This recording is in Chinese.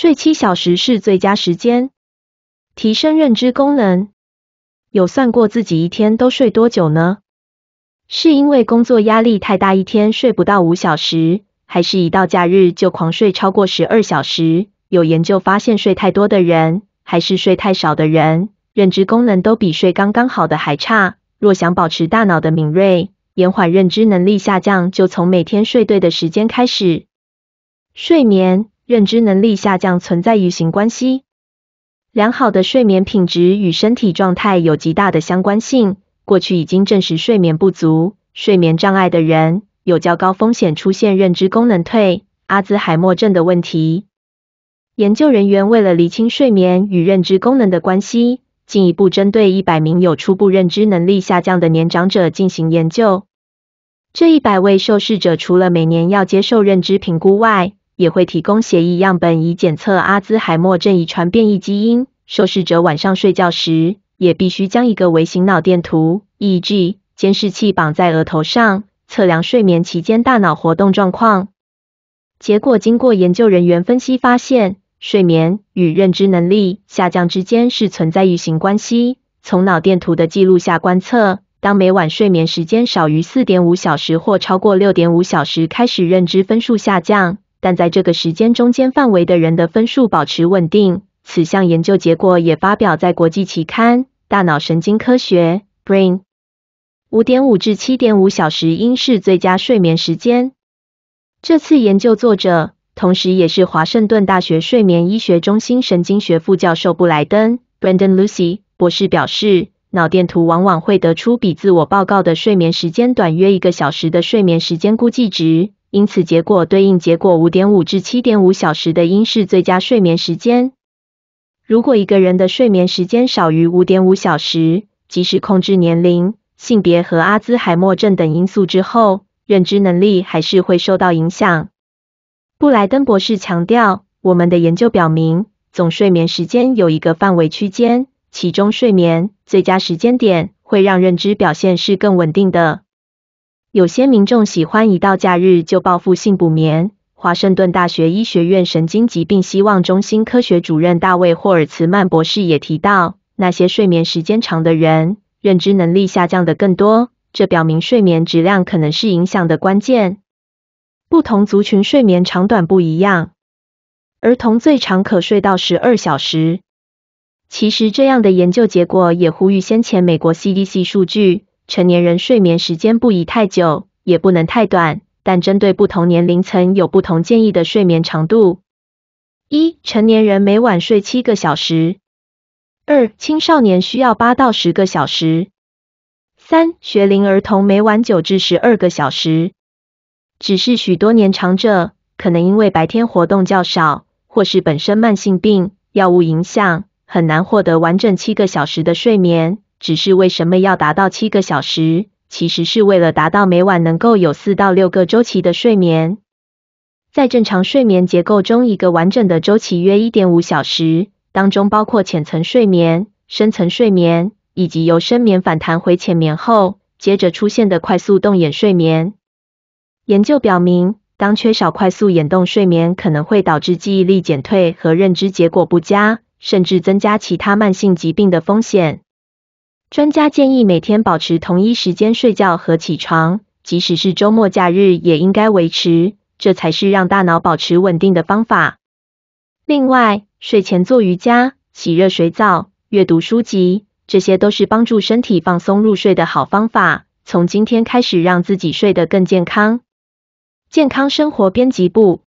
睡七小时是最佳时间，提升认知功能。有算过自己一天都睡多久呢？是因为工作压力太大，一天睡不到五小时，还是一到假日就狂睡超过十二小时？有研究发现，睡太多的人，还是睡太少的人，认知功能都比睡刚刚好的还差。若想保持大脑的敏锐，延缓认知能力下降，就从每天睡对的时间开始，睡眠。认知能力下降存在于型关系。良好的睡眠品质与身体状态有极大的相关性。过去已经证实，睡眠不足、睡眠障碍的人有较高风险出现认知功能退、阿兹海默症的问题。研究人员为了厘清睡眠与认知功能的关系，进一步针对一百名有初步认知能力下降的年长者进行研究。这一百位受试者除了每年要接受认知评估外，也会提供血液样本以检测阿兹海默症遗传变异基因。受试者晚上睡觉时，也必须将一个微型脑电图 （EEG） 监视器绑在额头上，测量睡眠期间大脑活动状况。结果经过研究人员分析发现，睡眠与认知能力下降之间是存在异型关系。从脑电图的记录下观测，当每晚睡眠时间少于四点五小时或超过六点五小时，开始认知分数下降。但在这个时间中间范围的人的分数保持稳定。此项研究结果也发表在国际期刊《大脑神经科学》（Brain）。五点五至七点五小时应是最佳睡眠时间。这次研究作者，同时也是华盛顿大学睡眠医学中心神经学副教授布莱登 （Brandon Lucy） 博士表示，脑电图往往会得出比自我报告的睡眠时间短约一个小时的睡眠时间估计值。因此，结果对应结果，5.5至7.5小时的应是最佳睡眠时间。如果一个人的睡眠时间少于5.5小时，即使控制年龄、性别和阿兹海默症等因素之后，认知能力还是会受到影响。布莱登博士强调，我们的研究表明，总睡眠时间有一个范围区间，其中睡眠最佳时间点会让认知表现是更稳定的。有些民众喜欢一到假日就报复性补眠。华盛顿大学医学院神经疾病希望中心科学主任大卫霍尔茨曼博士也提到，那些睡眠时间长的人，认知能力下降的更多，这表明睡眠质量可能是影响的关键。不同族群睡眠长短不一样，儿童最长可睡到十二小时。其实这样的研究结果也呼吁先前美国 CDC 数据。成年人睡眠时间不宜太久，也不能太短，但针对不同年龄层有不同建议的睡眠长度：一、成年人每晚睡七个小时；二、青少年需要八到十个小时；三、学龄儿童每晚九至十二个小时。只是许多年长者，可能因为白天活动较少，或是本身慢性病、药物影响，很难获得完整七个小时的睡眠。只是为什么要达到七个小时？其实是为了达到每晚能够有四到六个周期的睡眠。在正常睡眠结构中，一个完整的周期约一点五小时，当中包括浅层睡眠、深层睡眠，以及由深眠反弹回浅眠后，接着出现的快速动眼睡眠。研究表明，当缺少快速眼动睡眠，可能会导致记忆力减退和认知结果不佳，甚至增加其他慢性疾病的风险。专家建议每天保持同一时间睡觉和起床，即使是周末假日也应该维持，这才是让大脑保持稳定的方法。另外，睡前做瑜伽、洗热水澡、阅读书籍，这些都是帮助身体放松入睡的好方法。从今天开始，让自己睡得更健康。健康生活编辑部。